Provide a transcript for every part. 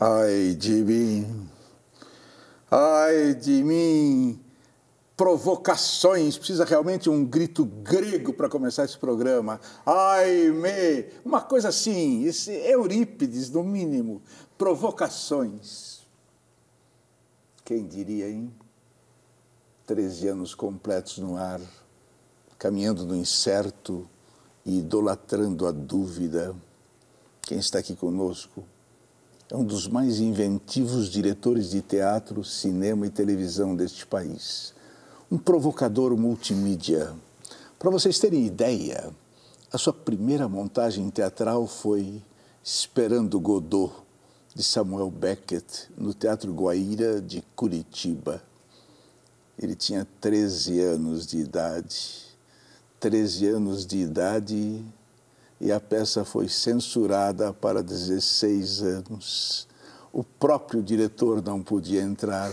Ai de mim, ai de mim. Provocações, precisa realmente um grito grego para começar esse programa. Ai me, uma coisa assim, esse Eurípides no mínimo. Provocações. Quem diria, hein? treze anos completos no ar, caminhando no incerto e idolatrando a dúvida. Quem está aqui conosco? É um dos mais inventivos diretores de teatro, cinema e televisão deste país. Um provocador multimídia. Para vocês terem ideia, a sua primeira montagem teatral foi Esperando Godot, de Samuel Beckett, no Teatro Guaíra de Curitiba. Ele tinha 13 anos de idade. 13 anos de idade e a peça foi censurada para 16 anos. O próprio diretor não podia entrar.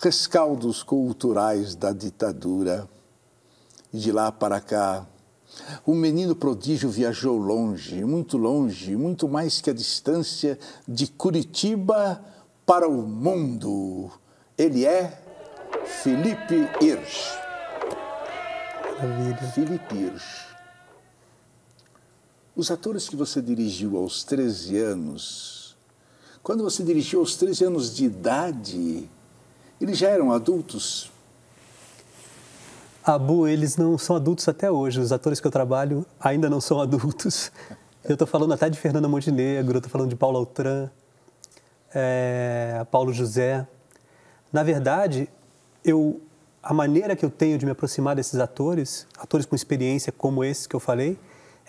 Rescaldos culturais da ditadura. E de lá para cá, o menino prodígio viajou longe, muito longe, muito mais que a distância de Curitiba para o mundo. Ele é Felipe Hirsch. Maravilha. Felipe Hirsch. Os atores que você dirigiu aos 13 anos, quando você dirigiu aos 13 anos de idade, eles já eram adultos? Abu, eles não são adultos até hoje. Os atores que eu trabalho ainda não são adultos. Eu estou falando até de Fernanda Montenegro, estou falando de Paulo Altran, é, Paulo José. Na verdade, eu, a maneira que eu tenho de me aproximar desses atores, atores com experiência como esses que eu falei,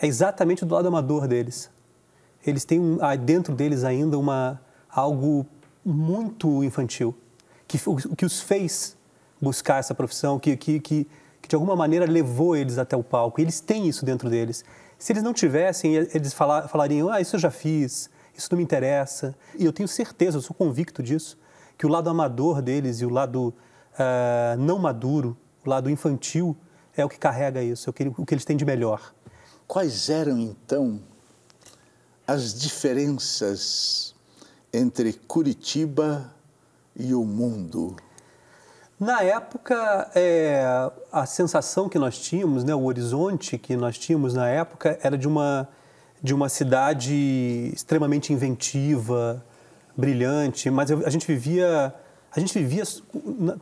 é exatamente do lado amador deles. Eles têm um, ah, dentro deles ainda uma, algo muito infantil, que, o, que os fez buscar essa profissão, que, que, que, que de alguma maneira levou eles até o palco. Eles têm isso dentro deles. Se eles não tivessem, eles falar, falariam: ah, isso eu já fiz, isso não me interessa. E eu tenho certeza, eu sou convicto disso, que o lado amador deles e o lado uh, não maduro, o lado infantil, é o que carrega isso, é o que, o que eles têm de melhor. Quais eram então as diferenças entre Curitiba e o mundo? Na época, é, a sensação que nós tínhamos, né, o horizonte que nós tínhamos na época era de uma, de uma cidade extremamente inventiva, brilhante, mas a gente vivia, a gente vivia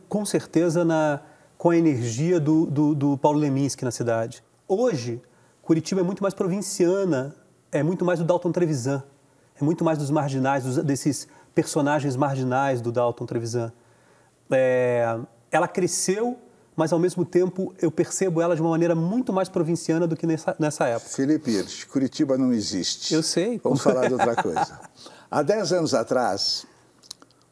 com certeza na, com a energia do, do, do Paulo Leminski na cidade. Hoje, Curitiba é muito mais provinciana, é muito mais do Dalton Trevisan, é muito mais dos marginais, dos, desses personagens marginais do Dalton Trevisan. É, ela cresceu, mas ao mesmo tempo eu percebo ela de uma maneira muito mais provinciana do que nessa, nessa época. Felipe Hirsch, Curitiba não existe. Eu sei. Vamos falar de outra coisa. Há 10 anos atrás,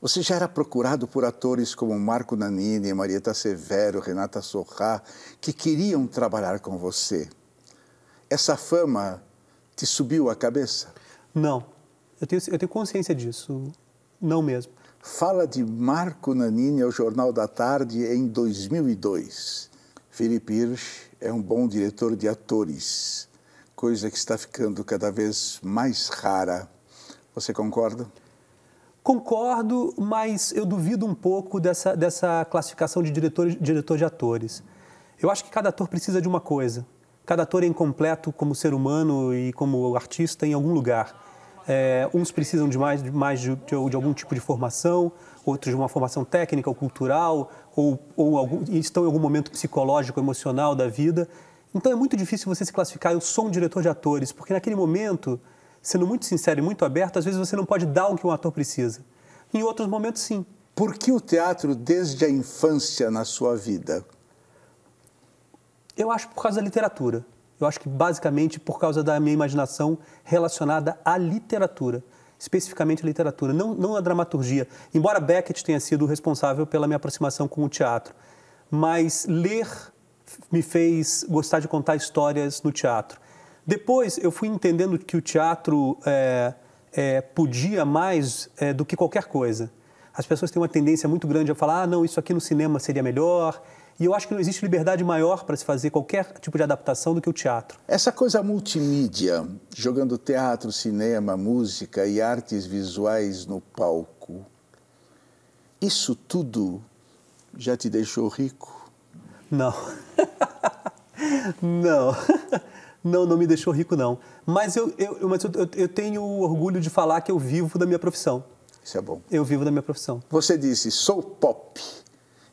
você já era procurado por atores como Marco Nanini, Marieta Severo, Renata Sorrá, que queriam trabalhar com você essa fama te subiu a cabeça? Não. Eu tenho, eu tenho consciência disso. Não mesmo. Fala de Marco Nanini ao Jornal da Tarde em 2002. Felipe Hirsch é um bom diretor de atores, coisa que está ficando cada vez mais rara. Você concorda? Concordo, mas eu duvido um pouco dessa, dessa classificação de diretor, diretor de atores. Eu acho que cada ator precisa de uma coisa. Cada ator é incompleto como ser humano e como artista em algum lugar. É, uns precisam de mais, de, mais de, de, de, algum tipo de formação, outros de uma formação técnica ou cultural, ou, ou algum, estão em algum momento psicológico, emocional da vida. Então é muito difícil você se classificar, eu sou um diretor de atores, porque naquele momento, sendo muito sincero e muito aberto, às vezes você não pode dar o que um ator precisa. Em outros momentos, sim. Por que o teatro desde a infância na sua vida? Eu acho por causa da literatura. Eu acho que basicamente por causa da minha imaginação relacionada à literatura, especificamente à literatura, não, não à dramaturgia. Embora Beckett tenha sido responsável pela minha aproximação com o teatro, mas ler me fez gostar de contar histórias no teatro. Depois eu fui entendendo que o teatro é, é, podia mais é, do que qualquer coisa. As pessoas têm uma tendência muito grande a falar: ah, não, isso aqui no cinema seria melhor, e eu acho que não existe liberdade maior para se fazer qualquer tipo de adaptação do que o teatro. Essa coisa multimídia, jogando teatro, cinema, música e artes visuais no palco, isso tudo já te deixou rico? Não. não. Não, não me deixou rico, não. Mas, eu, eu, mas eu, eu tenho orgulho de falar que eu vivo da minha profissão. Isso é bom. Eu vivo da minha profissão. Você disse, sou pop.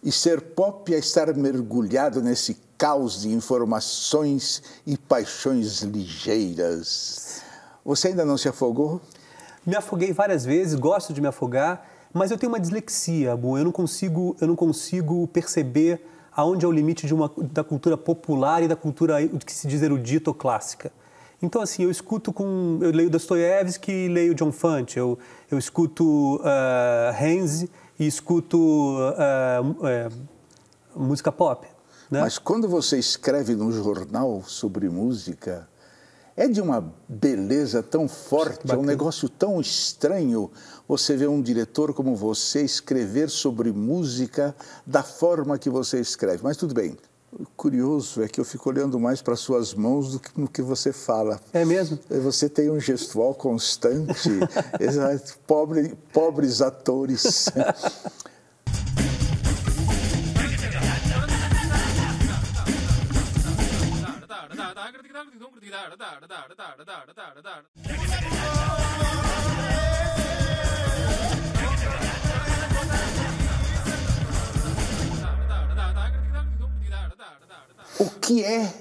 E ser pop é estar mergulhado nesse caos de informações e paixões ligeiras. Você ainda não se afogou? Me afoguei várias vezes, gosto de me afogar, mas eu tenho uma dislexia, eu não consigo, eu não consigo perceber aonde é o limite de uma, da cultura popular e da cultura o que se diz erudita ou clássica. Então, assim, eu escuto com. Eu leio Dostoiévski, leio John Fante, eu, eu escuto uh, e escuto uh, uh, música pop. Né? Mas quando você escreve num jornal sobre música, é de uma beleza tão forte, é um negócio tão estranho você ver um diretor como você escrever sobre música da forma que você escreve. Mas tudo bem, o curioso é que eu fico olhando mais para suas mãos do que no que você fala. É mesmo? É, você tem um gestual constante. Exato. Pobre, pobres atores. O que é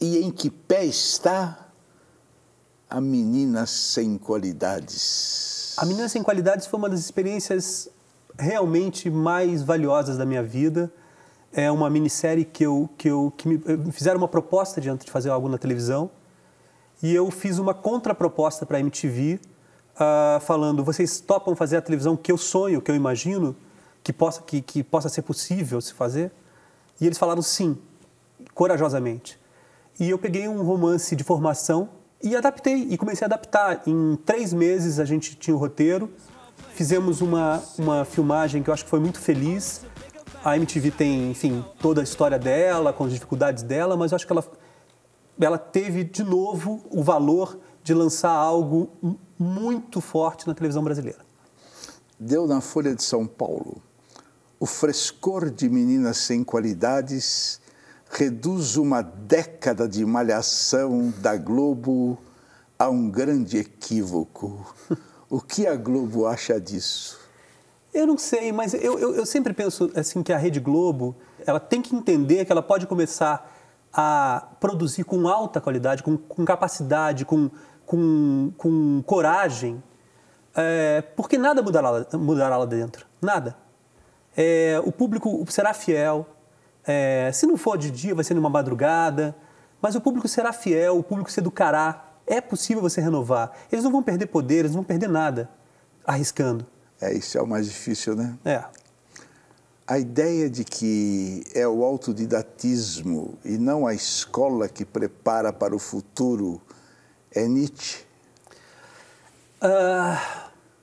e em que pé está a menina sem qualidades? A menina sem qualidades foi uma das experiências realmente mais valiosas da minha vida. É uma minissérie que eu que eu que me, eh, fizeram uma proposta diante de fazer algo na televisão e eu fiz uma contraproposta para a MTV uh, ah, falando: vocês topam fazer a televisão que eu sonho, que eu imagino, que possa que, que possa ser possível se fazer? E eles falaram sim corajosamente. E eu peguei um romance de formação e adaptei, e comecei a adaptar. Em três meses a gente tinha o roteiro, fizemos uma, uma filmagem que eu acho que foi muito feliz. A MTV tem, enfim, toda a história dela, com as dificuldades dela, mas eu acho que ela, ela teve de novo o valor de lançar algo muito forte na televisão brasileira. Deu na Folha de São Paulo o frescor de meninas sem qualidades reduz uma década de malhação da Globo a um grande equívoco. O que a Globo acha disso? Eu não sei, mas eu, eu, eu sempre penso assim que a Rede Globo ela tem que entender que ela pode começar a produzir com alta qualidade, com, com capacidade, com, com, com coragem, é, porque nada mudará, mudará lá dentro, nada. É, o público será fiel, é, se não for de dia, vai ser numa madrugada, mas o público será fiel, o público se educará. É possível você renovar. Eles não vão perder poder, eles não vão perder nada arriscando. É, isso é o mais difícil, né? É. A ideia de que é o autodidatismo e não a escola que prepara para o futuro é Nietzsche? Uh,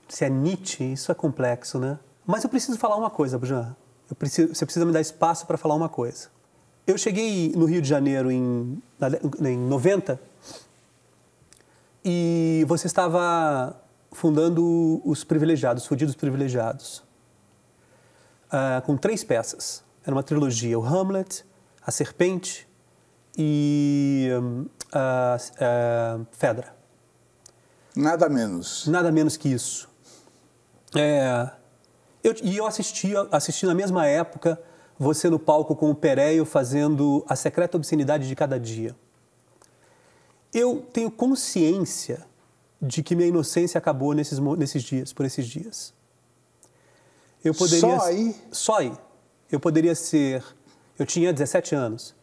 se é Nietzsche, isso é complexo, né? Mas eu preciso falar uma coisa, Bujan preciso, você precisa me dar espaço para falar uma coisa. Eu cheguei no Rio de Janeiro em, em 90 e você estava fundando os privilegiados, fudidos privilegiados, uh, com três peças. Era uma trilogia, o Hamlet, a Serpente e hum, a Fedra. Nada menos. Nada menos que isso. É, eu, e eu assistia, assisti na mesma época você no palco com o Pereio fazendo A Secreta Obscenidade de Cada Dia. Eu tenho consciência de que minha inocência acabou nesses, nesses dias, por esses dias. Eu poderia, só aí? Só aí. Eu poderia ser. Eu tinha 17 anos.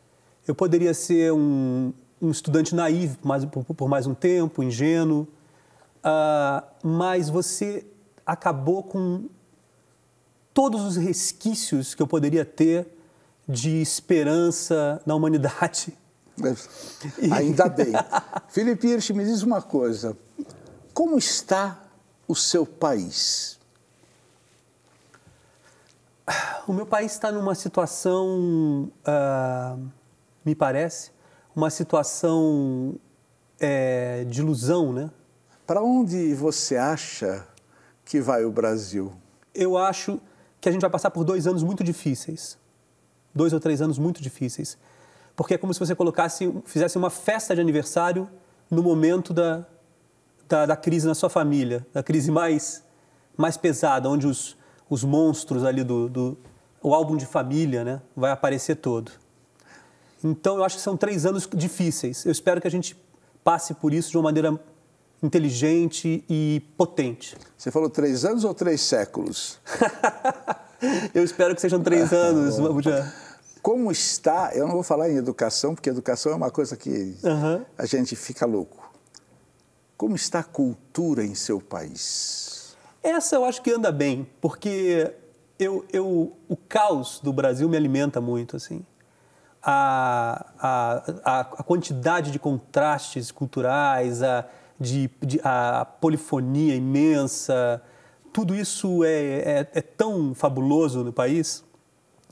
Eu poderia ser um, um estudante naivo por, por, mais um tempo, ingênuo. Uh, mas você acabou com todos os resquícios que eu poderia ter de esperança na humanidade. Ainda bem. Felipe Hirsch, me diz uma coisa. Como está o seu país? O meu país está numa situação, uh, me parece, uma situação é, de ilusão, né? Para onde você acha que vai o Brasil? Eu acho que a gente vai passar por dois anos muito difíceis. Dois ou três anos muito difíceis. Porque é como se você colocasse, fizesse uma festa de aniversário no momento da, da, da crise na sua família, da crise mais, mais pesada, onde os, os monstros ali do, do o álbum de família né, vai aparecer todo. Então, eu acho que são três anos difíceis. Eu espero que a gente passe por isso de uma maneira inteligente e potente. Você falou três anos ou três séculos? eu espero que sejam três ah, anos, vamos Como está, eu não vou falar em educação, porque educação é uma coisa que uhum. a gente fica louco. Como está a cultura em seu país? Essa eu acho que anda bem, porque eu, eu, o caos do Brasil me alimenta muito, assim. a, a, a quantidade de contrastes culturais, a, de, de a polifonia imensa, tudo isso é, é, é, tão fabuloso no país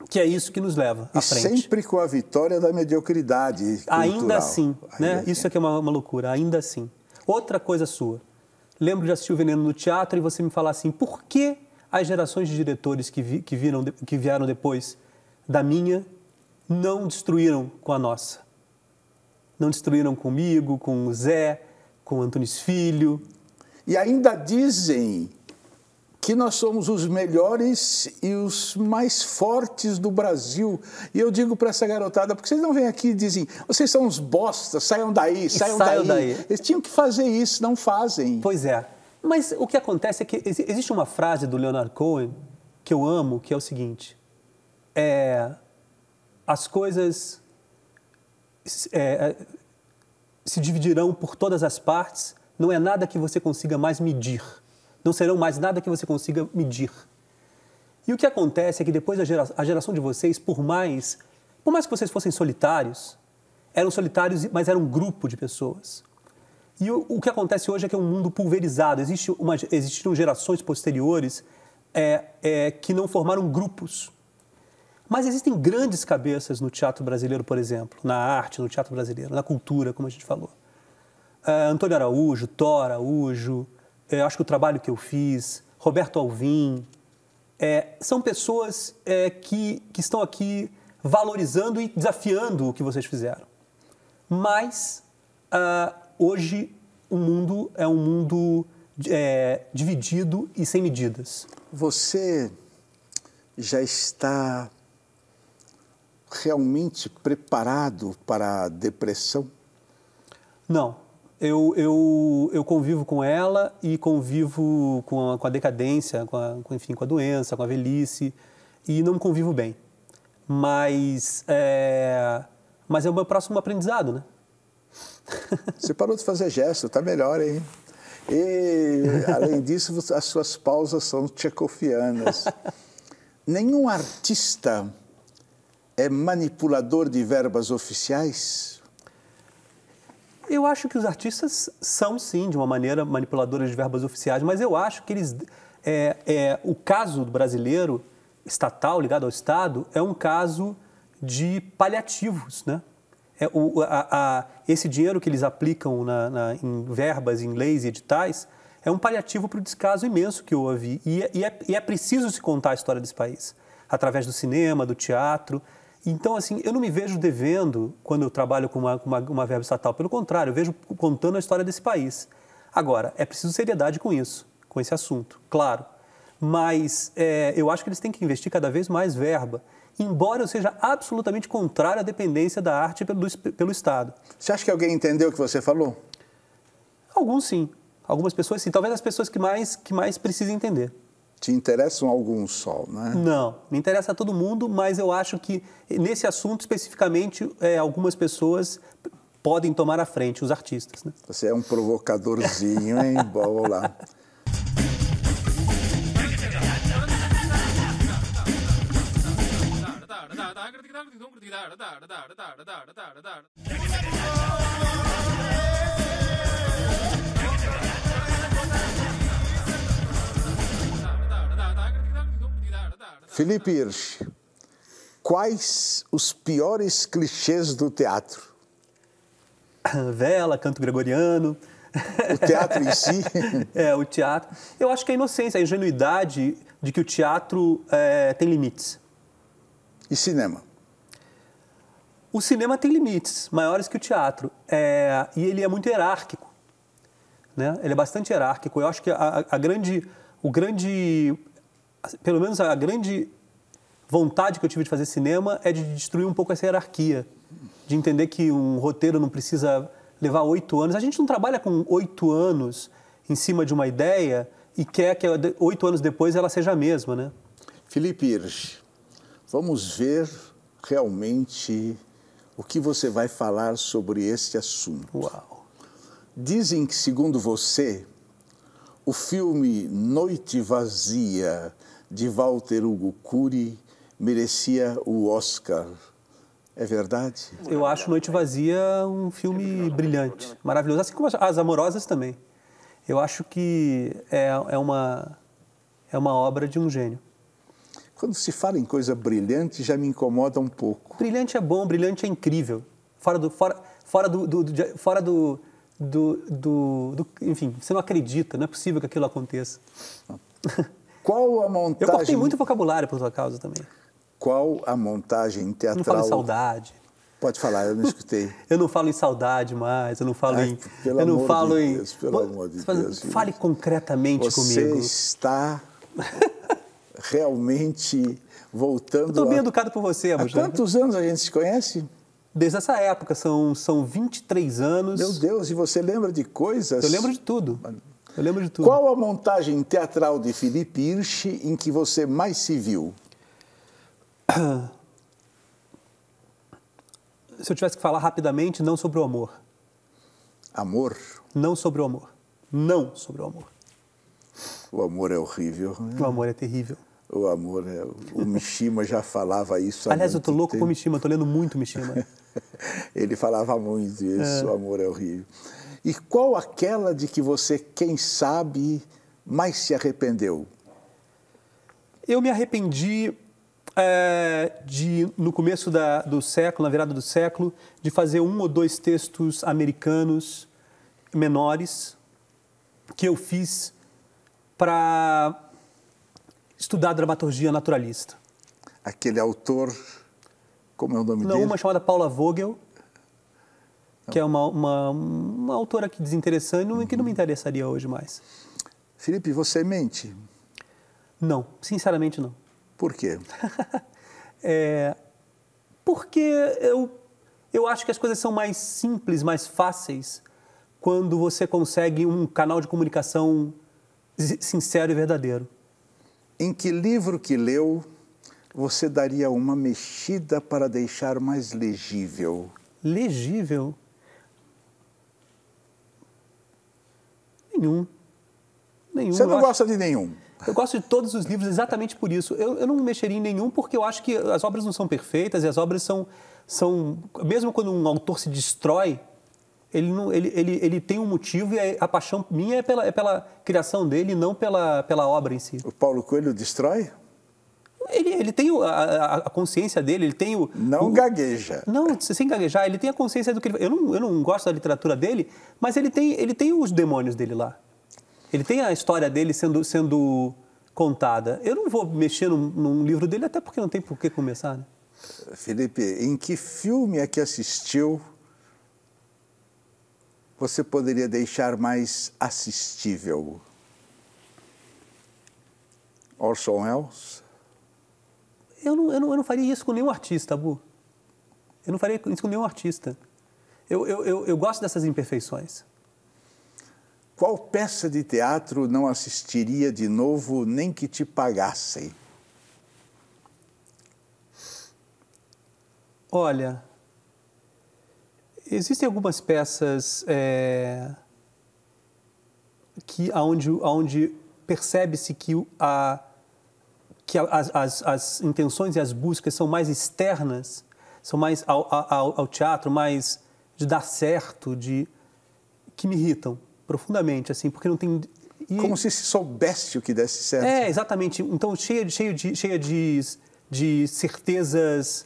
que é isso que nos leva à e frente. sempre com a vitória da mediocridade cultural. Ainda assim, Ainda né? Assim. Isso aqui é, é uma, uma, loucura, ainda assim. Outra coisa sua. Lembro de assistir o Veneno no teatro e você me falar assim, por que as gerações de diretores que, vi, que, viram, que vieram depois da minha não destruíram com a nossa? Não destruíram comigo, com o Zé, com Antunes Filho. E ainda dizem que nós somos os melhores e os mais fortes do Brasil. E eu digo para essa garotada, porque vocês não vêm aqui e dizem, vocês são uns bostas, saiam daí, saiam, saiam daí. daí. Eles tinham que fazer isso, não fazem. Pois é. Mas o que acontece é que existe uma frase do Leonard Cohen que eu amo, que é o seguinte: é, as coisas é, se dividirão por todas as partes, não é nada que você consiga mais medir. Não serão mais nada que você consiga medir. E o que acontece é que depois a, geração de vocês, por mais, por mais que vocês fossem solitários, eram solitários, mas era um grupo de pessoas. E o, o que acontece hoje é que é um mundo pulverizado. Existe uma, existiram gerações posteriores é, é, que não formaram grupos mas existem grandes cabeças no teatro brasileiro, por exemplo, na arte, no teatro brasileiro, na cultura, como a gente falou. É, Antônio Araújo, Thor Araújo, é, acho que o trabalho que eu fiz, Roberto Alvim, é, são pessoas é, que, que estão aqui valorizando e desafiando o que vocês fizeram. Mas uh, hoje o mundo é um mundo é, dividido e sem medidas. Você já está realmente preparado para a depressão? Não. Eu, eu, eu convivo com ela e convivo com a, com a decadência, com a, com, enfim, com a doença, com a velhice, e não convivo bem. Mas é, mas é o meu próximo aprendizado, né? Você parou de fazer gesto, tá melhor, hein? E, além disso, as suas pausas são tchecofianas. Nenhum artista é manipulador de verbas oficiais? Eu acho que os artistas são, sim, de uma maneira manipuladores de verbas oficiais, mas eu acho que eles. É, é, o caso do brasileiro estatal ligado ao Estado é um caso de paliativos, né? É, o, a, a, esse dinheiro que eles aplicam na, na, em verbas, em leis e editais, é um paliativo para o descaso imenso que houve. E, é, e, é, e é preciso se contar a história desse país, através do cinema, do teatro, então, assim, eu não me vejo devendo quando eu trabalho com uma, uma, uma verba estatal. Pelo contrário, eu vejo contando a história desse país. Agora, é preciso seriedade com isso, com esse assunto, claro. Mas é, eu acho que eles têm que investir cada vez mais verba, embora eu seja absolutamente contrário à dependência da arte pelo, pelo Estado. Você acha que alguém entendeu o que você falou? Alguns sim. Algumas pessoas sim. Talvez as pessoas que mais, que mais precisam entender. Te interessam alguns só, né? Não, me interessa todo mundo, mas eu acho que nesse assunto especificamente, é, algumas pessoas podem tomar a frente, os artistas. Né? Você é um provocadorzinho, hein? Bola lá. Felipe Hirsch, quais os piores clichês do teatro? Vela, canto gregoriano. O teatro em si? é, o teatro. Eu acho que é a inocência, a ingenuidade de que o teatro é, tem limites. E cinema? O cinema tem limites maiores que o teatro. É, e ele é muito hierárquico. Né? Ele é bastante hierárquico. Eu acho que a, a grande, o grande Assim, pelo menos a grande vontade que eu tive de fazer cinema é de destruir um pouco essa hierarquia, de entender que um roteiro não precisa levar oito anos. A gente não trabalha com oito anos em cima de uma ideia e quer que oito anos depois ela seja a mesma, né? Felipe Irsch, vamos ver realmente o que você vai falar sobre esse assunto. Uau! Dizem que, segundo você, o filme Noite Vazia de Walter Hugo Cury merecia o Oscar. É verdade? Eu acho Noite Vazia um filme brilhante, maravilhoso, assim como As Amorosas também. Eu acho que é, é, uma, é uma obra de um gênio. Quando se fala em coisa brilhante, já me incomoda um pouco. Brilhante é bom, brilhante é incrível. Fora do. Fora, fora do, do, do fora do, do, do, do, Enfim, você não acredita, não é possível que aquilo aconteça. Qual a montagem. Eu cortei muito vocabulário por tua causa também. Qual a montagem teatral. Não falo saudade. Pode falar, eu não escutei. eu não falo em saudade mais, eu não falo Ai, em. Pelo eu não amor falo de Deus, em. Pelo amor de Deus. Fale concretamente Você comigo. Você está realmente voltando. Estou bem a... educado por você, Há quantos anos a gente se conhece? Desde essa época, são, são 23 anos. Meu Deus, e você lembra de coisas? Eu lembro de tudo. Eu lembro de tudo. Qual a montagem teatral de Felipe Hirsch em que você mais se viu? Se eu tivesse que falar rapidamente, não sobre o amor. Amor? Não sobre o amor. Não sobre o amor. O amor é horrível. Né? O amor é terrível. O amor é. O Mishima já falava isso. Aliás, eu tô louco tempo. o Mishima, tô lendo muito Mishima. Ele falava muito isso, é. o amor é horrível. E qual aquela de que você, quem sabe, mais se arrependeu? Eu me arrependi é, de, no começo da, do século, na virada do século, de fazer um ou dois textos americanos menores que eu fiz para estudar dramaturgia naturalista. Aquele autor, como é o nome Não, dele? Uma chamada Paula Vogel, que é uma, uma, uma autora que desinteressante e que não me uhum. interessaria hoje mais. Felipe, você mente? Não, sinceramente não. Por quê? é, porque eu, eu acho que as coisas são mais simples, mais fáceis, quando você consegue um canal de comunicação sincero e verdadeiro. Em que livro que leu você daria uma mexida para deixar mais legível? Legível? Nenhum. Nenhum. Você não acho... gosta de nenhum? Eu gosto de todos os livros exatamente por isso. Eu, eu, não mexeria em nenhum porque eu acho que as obras não são perfeitas e as obras são. são mesmo quando um autor se destrói, ele, não, ele, ele, ele tem um motivo e é, a, paixão minha é pela, é pela criação dele e não pela, pela obra em si. O Paulo Coelho destrói? ele, ele tem a, a, consciência dele, ele tem o. Não o, gagueja. Não, sem gaguejar, ele tem a consciência do que ele. Eu não, eu não gosto da literatura dele, mas ele tem, ele tem os demônios dele lá. Ele tem a história dele sendo. sendo contada. Eu não vou mexer num, num, livro dele, até porque não tem por que começar. Né? Felipe, em que filme é que assistiu você poderia deixar mais assistível? Orson Welles? Eu não, eu, não, eu não faria isso com nenhum artista, Bu. Eu não faria isso com nenhum artista. Eu, eu, eu, eu gosto dessas imperfeições. Qual peça de teatro não assistiria de novo nem que te pagassem? Olha, existem algumas peças é, que aonde, aonde percebe-se que a que as, as, as intenções e as buscas são mais externas, são mais ao, ao, ao teatro, mais de dar certo, de que me irritam profundamente, assim, porque não tem e... Como se soubesse o que desse certo. É, exatamente. Então, cheia, cheia, de, cheia de, de certezas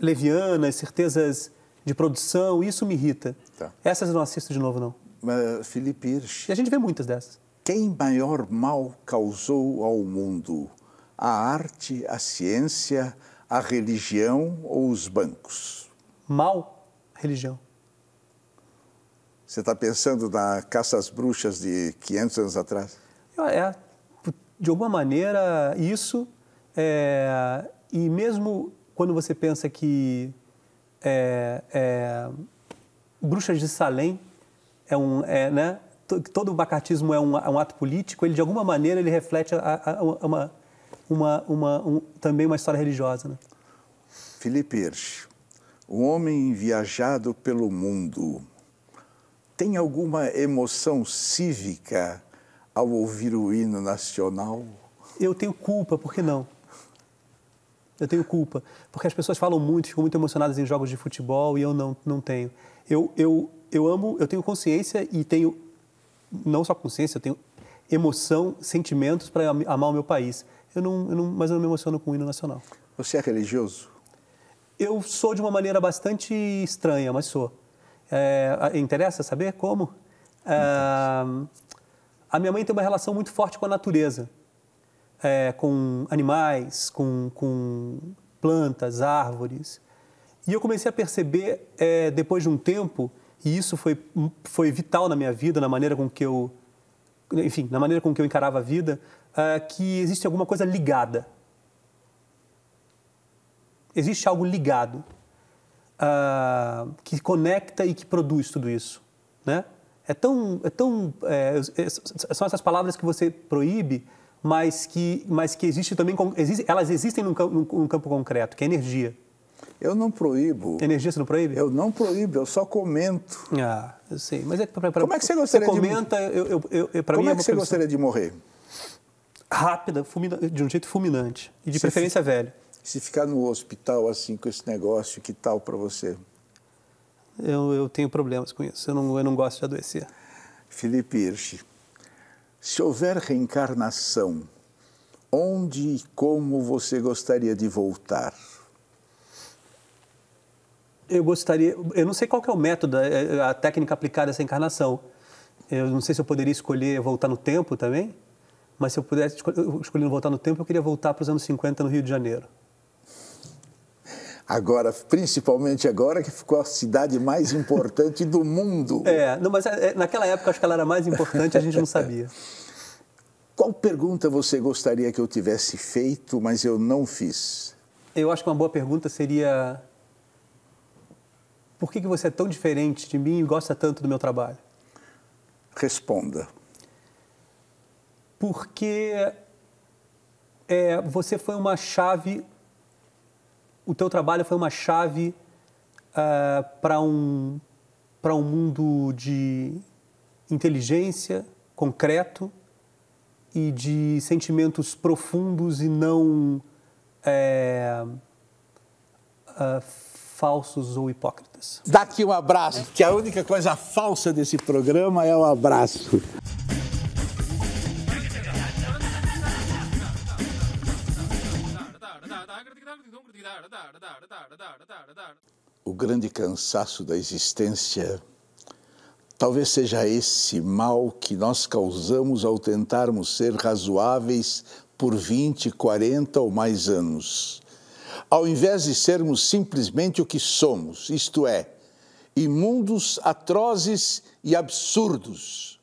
levianas, certezas de produção, isso me irrita. Tá. Essas eu não assisto de novo, não. Uh, Felipe Hirsch. E a gente vê muitas dessas. Quem maior mal causou ao mundo? a arte, a ciência, a religião ou os bancos? Mal, religião. Você está pensando na caça às bruxas de 500 anos atrás? É, de alguma maneira, isso. É, e mesmo quando você pensa que é, é, Bruxas de Salem é um, é, né, todo o bacatismo é um, é um, ato político, ele de alguma maneira ele reflete a, a, a uma, uma, uma, um, também uma história religiosa. Né? Felipe Hirsch, um homem viajado pelo mundo, tem alguma emoção cívica ao ouvir o hino nacional? Eu tenho culpa, por que não? Eu tenho culpa, porque as pessoas falam muito, ficam muito emocionadas em jogos de futebol e eu não, não tenho. Eu, eu, eu amo, eu tenho consciência e tenho, não só consciência, eu tenho emoção, sentimentos para amar o meu país eu não, eu não, mas eu não me emociono com o hino nacional. Você é religioso? Eu sou de uma maneira bastante estranha, mas sou. É, interessa saber como? É, a minha mãe tem uma relação muito forte com a natureza, é, com animais, com, com, plantas, árvores. E eu comecei a perceber, é, depois de um tempo, e isso foi, foi vital na minha vida, na maneira com que eu, enfim, na maneira com que eu encarava a vida, uh, que existe alguma coisa ligada. Existe algo ligado uh, que conecta e que produz tudo isso, né? É tão, é tão, é, é são essas palavras que você proíbe, mas que, mas que existe também, existe, elas existem num, num, num campo concreto, que é energia. Eu não proíbo. Energia você não proíbe? Eu não proíbo, eu só comento. Ah, eu sei. Mas é que pra, Como é que você gostaria você comenta, de... eu, eu, eu, eu Como mim é, é que é você gostaria de morrer? rápida, de um jeito fulminante. E de se preferência velho. velha. Se ficar no hospital assim com esse negócio, que tal para você? Eu, eu, tenho problemas com isso. Eu não, eu não gosto de adoecer. Felipe Hirsch, se houver reencarnação, onde e como você gostaria de voltar? Eu gostaria. Eu não sei qual é o método, é, é, a técnica aplicada a essa encarnação. Eu não sei se eu poderia escolher voltar no tempo também. Mas se eu pudesse, escolhendo voltar no tempo, eu queria voltar para os anos 50 no Rio de Janeiro. Agora, principalmente agora que ficou a cidade mais importante do mundo. É, não, mas é, é, naquela época acho que ela era mais importante, a gente não sabia. Qual pergunta você gostaria que eu tivesse feito, mas eu não fiz? Eu acho que uma boa pergunta seria: por que, que você é tão diferente de mim e gosta tanto do meu trabalho? Responda porque é, você foi uma chave, o teu trabalho foi uma chave uh, ah, para um, para um mundo de inteligência, concreto e de sentimentos profundos e não é, uh, falsos ou hipócritas. Dá aqui um abraço, que a única coisa falsa desse programa é o um abraço. O grande cansaço da existência talvez seja esse mal que nós causamos ao tentarmos ser razoáveis por 20, 40 ou mais anos. Ao invés de sermos simplesmente o que somos, isto é, imundos, atrozes e absurdos.